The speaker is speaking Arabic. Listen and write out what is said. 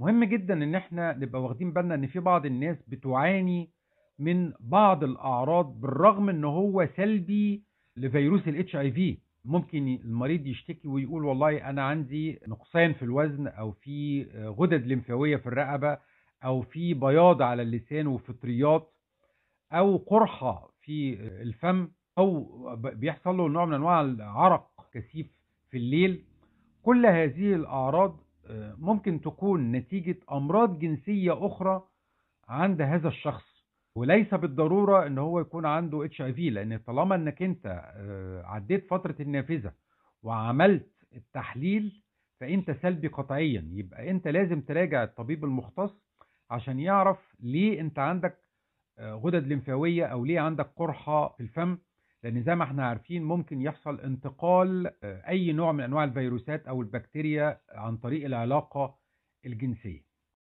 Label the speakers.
Speaker 1: مهم جدا ان احنا نبقى واخدين بالنا ان في بعض الناس بتعاني من بعض الاعراض بالرغم ان هو سلبي لفيروس الاتش اي في ممكن المريض يشتكي ويقول والله انا عندي نقصان في الوزن او في غدد لمفاويه في الرقبه او في بياض على اللسان وفطريات او قرحه في الفم او بيحصل له نوع من انواع العرق كثيف في الليل كل هذه الاعراض ممكن تكون نتيجة أمراض جنسية أخرى عند هذا الشخص وليس بالضرورة ان هو يكون عنده اتش اي في لان طالما انك انت آه، عديت فترة النافذة وعملت التحليل فانت سلبي قطعيا يبقى انت لازم تراجع الطبيب المختص عشان يعرف ليه انت عندك آه، غدد لمفاوية او ليه عندك قرحة في الفم لأن زي ما احنا عارفين ممكن يحصل انتقال آه، أي نوع من أنواع الفيروسات أو البكتيريا عن طريق العلاقة
Speaker 2: الجنسية